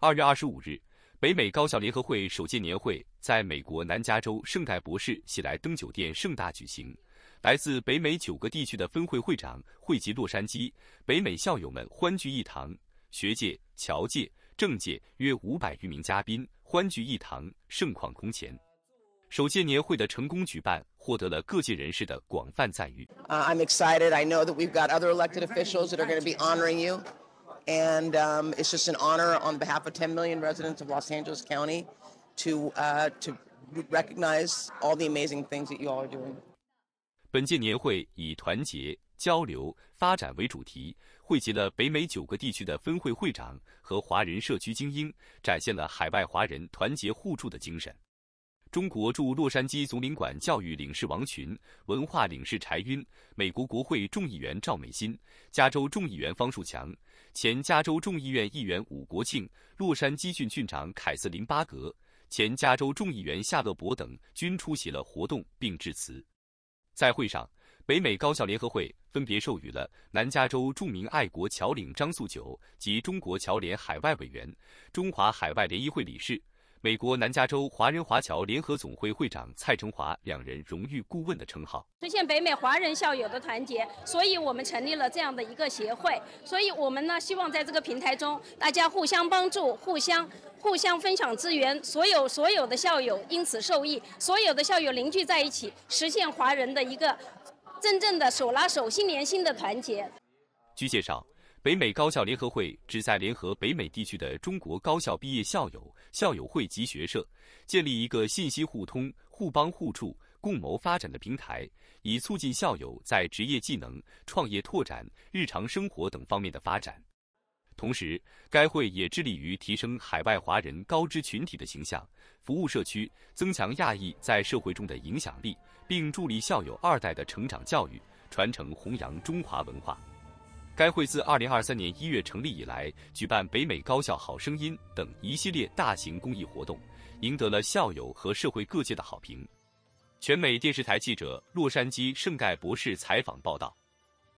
二月二十五日北美高校联合会首届年会在美国南加州圣泰博士喜来登酒店盛大举行来自北美九个地区的分会会长汇集洛杉矶北美校友们欢聚一堂学界侨界政界约五百余名嘉宾欢聚一堂盛况空前首届年会的成功举办获得了各界人士的广泛赞誉 i'm excited i know that we've got other elected officials that are going to be honoring you and um, it's just an honor on behalf of 10 million residents of Los Angeles County to uh, to recognize all the amazing things that you all are doing. 本届年会以团结、交流、发展为主题，汇集了北美九个地区的分会会长和华人社区精英，展现了海外华人团结互助的精神。中国驻洛杉矶总领馆教育领事王群、文化领事柴赟，美国国会众议员赵美心、加州众议员方树强，前加州众议院议员武国庆，洛杉矶郡郡长凯瑟琳·巴格，前加州众议员夏勒伯等均出席了活动并致辞。在会上，北美高校联合会分别授予了南加州著名爱国侨领张素九及中国侨联海外委员、中华海外联谊会理事。美国南加州华人华侨联合总会会长蔡成华，两人荣誉顾问的称号，实现北美华人校友的团结。所以我们成立了这样的一个协会。所以我们呢，希望在这个平台中，大家互相帮助，互相互相分享资源，所有所有的校友因此受益，所有的校友凝聚在一起，实现华人的一个真正的手拉手、心连心的团结。据介绍。北美高校联合会旨在联合北美地区的中国高校毕业校友、校友会及学社，建立一个信息互通、互帮互助、共谋发展的平台，以促进校友在职业技能、创业拓展、日常生活等方面的发展。同时，该会也致力于提升海外华人高知群体的形象，服务社区，增强亚裔在社会中的影响力，并助力校友二代的成长教育，传承弘扬中华文化。该会自二零二三年一月成立以来，举办北美高校好声音等一系列大型公益活动，赢得了校友和社会各界的好评。全美电视台记者洛杉矶圣盖博士采访报道。